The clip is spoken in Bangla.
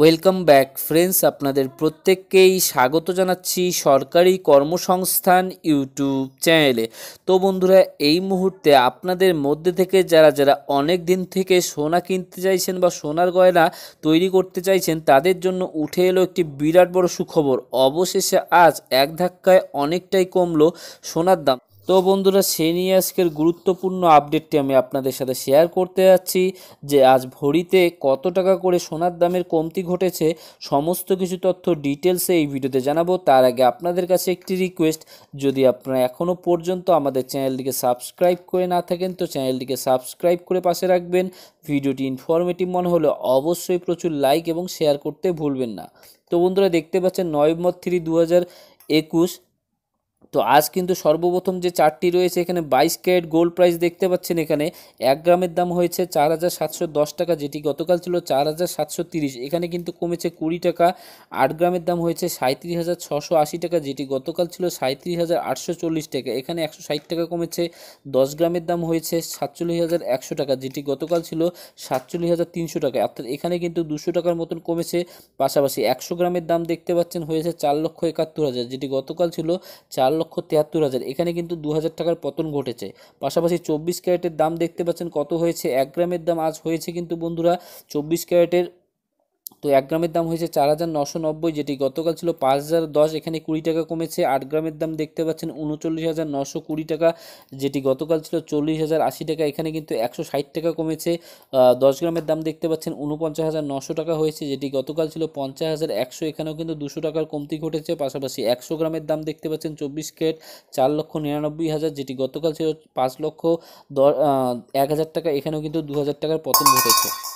ওয়েলকাম ব্যাক ফ্রেন্ডস আপনাদের প্রত্যেককেই স্বাগত জানাচ্ছি সরকারি কর্মসংস্থান ইউটিউব চ্যানেলে তো বন্ধুরা এই মুহূর্তে আপনাদের মধ্যে থেকে যারা যারা অনেক দিন থেকে সোনা কিনতে চাইছেন বা সোনার গয়না তৈরি করতে চাইছেন তাদের জন্য উঠে এলো একটি বিরাট বড় সুখবর অবশেষে আজ এক ধাক্কায় অনেকটাই কমলো সোনার দাম তো বন্ধুরা সে নিয়ে আজকের গুরুত্বপূর্ণ আপডেটটি আমি আপনাদের সাথে শেয়ার করতে যাচ্ছি যে আজ ভরিতে কত টাকা করে সোনার দামের কমতি ঘটেছে সমস্ত কিছু তথ্য ডিটেলসে এই ভিডিওতে জানাবো তার আগে আপনাদের কাছে একটি রিকোয়েস্ট যদি আপনারা এখনও পর্যন্ত আমাদের চ্যানেলটিকে সাবস্ক্রাইব করে না থাকেন তো চ্যানেলটিকে সাবস্ক্রাইব করে পাশে রাখবেন ভিডিওটি ইনফরমেটিভ মনে হলে অবশ্যই প্রচুর লাইক এবং শেয়ার করতে ভুলবেন না তো বন্ধুরা দেখতে পাচ্ছেন নভেম্বর থ্রি দু একুশ তো আজ কিন্তু সর্বপ্রথম যে চারটি রয়েছে এখানে বাইশ ক্যারেট গোল্ড প্রাইস দেখতে পাচ্ছেন এখানে এক গ্রামের দাম হয়েছে চার হাজার সাতশো দশ টাকা যেটি গতকাল ছিল চার হাজার সাতশো তিরিশ এখানে কিন্তু কমেছে কুড়ি টাকা আট গ্রামের দাম হয়েছে সাঁত্রিশ হাজার ছশো আশি টাকা যেটি গতকাল ছিল সাঁত্রিশ হাজার আটশো চল্লিশ টাকা এখানে একশো ষাট টাকা কমেছে দশ গ্রামের দাম হয়েছে সাতচল্লিশ হাজার একশো টাকা যেটি গতকাল ছিল সাতচল্লিশ হাজার তিনশো টাকা অর্থাৎ এখানে কিন্তু দুশো টাকার মতন কমেছে পাশাপাশি একশো গ্রামের দাম দেখতে পাচ্ছেন হয়েছে চার লক্ষ একাত্তর হাজার যেটি গতকাল ছিল চার চার লক্ষ তিয়াত্তর হাজার এখানে কিন্তু দু হাজার টাকার পতন ঘটেছে পাশাপাশি চব্বিশ ক্যারেটের দাম দেখতে পাচ্ছেন কত হয়েছে এক গ্রামের দাম আজ হয়েছে কিন্তু বন্ধুরা চব্বিশ ক্যারেটের তো এক গ্রামের দাম হয়েছে চার হাজার নশো নব্বই যেটি গতকাল ছিল পাঁচ হাজার দশ এখানে কুড়ি টাকা কমেছে আট গ্রামের দাম দেখতে পাচ্ছেন উনচল্লিশ হাজার নশো কুড়ি টাকা যেটি গতকাল ছিল চল্লিশ হাজার আশি টাকা এখানে কিন্তু একশো ষাট টাকা কমেছে দশ গ্রামের দাম দেখতে পাচ্ছেন উনপঞ্চাশ হাজার নশো টাকা হয়েছে যেটি গতকাল ছিল পঞ্চাশ হাজার একশো এখানেও কিন্তু দুশো টাকার কমতি ঘটেছে পাশাপাশি একশো গ্রামের দাম দেখতে পাচ্ছেন চব্বিশ কেট চার লক্ষ নিরানব্বই হাজার যেটি গতকাল ছিল পাঁচ লক্ষ দশ এক হাজার টাকা এখানেও কিন্তু দু হাজার টাকার পতন ঘটেছে